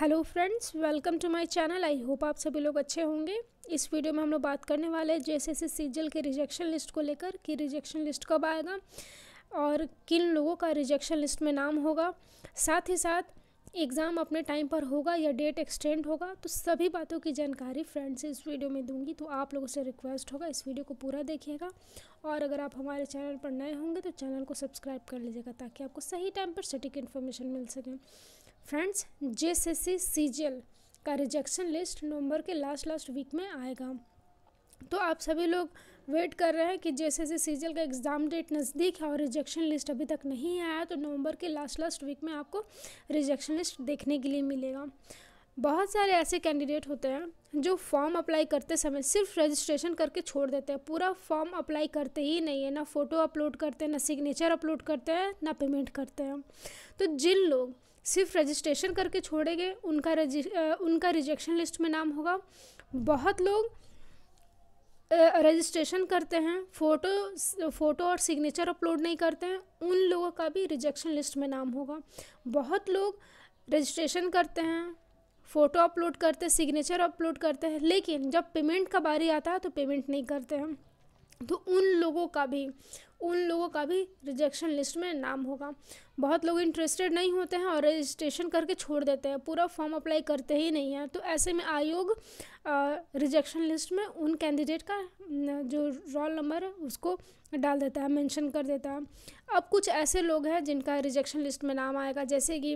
hello friends welcome to my channel I hope आप सभी लोग अच्छे होंगे इस वीडियो में हम लोग बात करने वाले हैं जैसे जैसे सीजल के रिजेक्शन लिस्ट को लेकर कि रिजेक्शन लिस्ट कब आएगा और किन लोगों का रिजेक्शन लिस्ट में नाम होगा साथ ही साथ एग्ज़ाम अपने टाइम पर होगा या डेट एक्सटेंड होगा तो सभी बातों की जानकारी फ्रेंड्स इस वीडियो में दूंगी तो आप लोगों से रिक्वेस्ट होगा इस वीडियो को पूरा देखिएगा और अगर आप हमारे चैनल पर नए होंगे तो चैनल को सब्सक्राइब कर लीजिएगा ताकि आपको सही टाइम पर सटीक इन्फॉर्मेशन मिल सके फ्रेंड्स जे सीजीएल का रिजेक्शन लिस्ट नवंबर के लास्ट लास्ट वीक में आएगा तो आप सभी लोग वेट कर रहे हैं कि जैसे जैसे सीजल का एग्ज़ाम डेट नज़दीक है और रिजेक्शन लिस्ट अभी तक नहीं आया तो नवंबर के लास्ट लास्ट वीक में आपको रिजेक्शन लिस्ट देखने के लिए मिलेगा बहुत सारे ऐसे कैंडिडेट होते हैं जो फॉर्म अप्लाई करते समय सिर्फ रजिस्ट्रेशन करके छोड़ देते हैं पूरा फॉर्म अप्लाई करते ही नहीं है ना फ़ोटो अपलोड करते हैं ना सिग्नेचर अपलोड करते हैं ना पेमेंट करते हैं तो जिन लोग सिर्फ रजिस्ट्रेशन करके छोड़ेंगे उनका रजि उनका रिजेक्शन लिस्ट में नाम होगा बहुत लोग रजिस्ट्रेशन करते हैं फ़ोटो फ़ोटो और सिग्नेचर अपलोड नहीं करते हैं उन लोगों का भी रिजेक्शन लिस्ट में नाम होगा बहुत लोग रजिस्ट्रेशन करते हैं फ़ोटो अपलोड करते हैं सिग्नेचर अपलोड करते हैं लेकिन जब पेमेंट का बारी आता है तो पेमेंट नहीं करते हैं तो उन लोगों का भी उन लोगों का भी रिजेक्शन लिस्ट में नाम होगा बहुत लोग इंटरेस्टेड नहीं होते हैं और रजिस्ट्रेशन करके छोड़ देते हैं पूरा फॉर्म अप्लाई करते ही नहीं हैं तो ऐसे में आयोग रिजेक्शन लिस्ट में उन कैंडिडेट का जो रोल नंबर है उसको डाल देता है मेंशन कर देता है अब कुछ ऐसे लोग हैं जिनका रिजेक्शन लिस्ट में नाम आएगा जैसे कि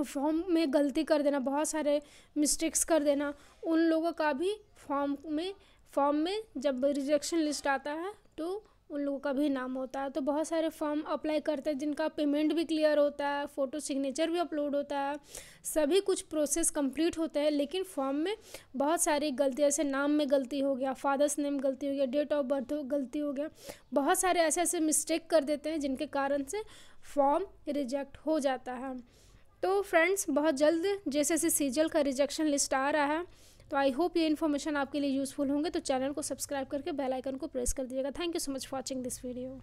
फॉर्म में गलती कर देना बहुत सारे मिस्टेक्स कर देना उन लोगों का भी फॉर्म में फॉर्म में जब रिजेक्शन लिस्ट आता है तो उन लोगों का भी नाम होता है तो बहुत सारे फॉर्म अप्लाई करते हैं जिनका पेमेंट भी क्लियर होता है फ़ोटो सिग्नेचर भी अपलोड होता है सभी कुछ प्रोसेस कंप्लीट होता है लेकिन फॉर्म में बहुत सारी गलती जैसे नाम में गलती हो गया फादर्स नेम गलती हो गया डेट ऑफ बर्थ गलती हो गया बहुत सारे ऐसे ऐसे मिस्टेक कर देते हैं जिनके कारण से फॉर्म रिजेक्ट हो जाता है तो फ्रेंड्स बहुत जल्द जैसे जैसे सीजल का रिजेक्शन लिस्ट आ रहा है तो आई होप ये इन्फॉर्मेशन आपके लिए यूज़फुल होंगे तो चैनल को सब्सक्राइब करके बेल आइकन को प्रेस कर दीजिएगा thank you so much watching this video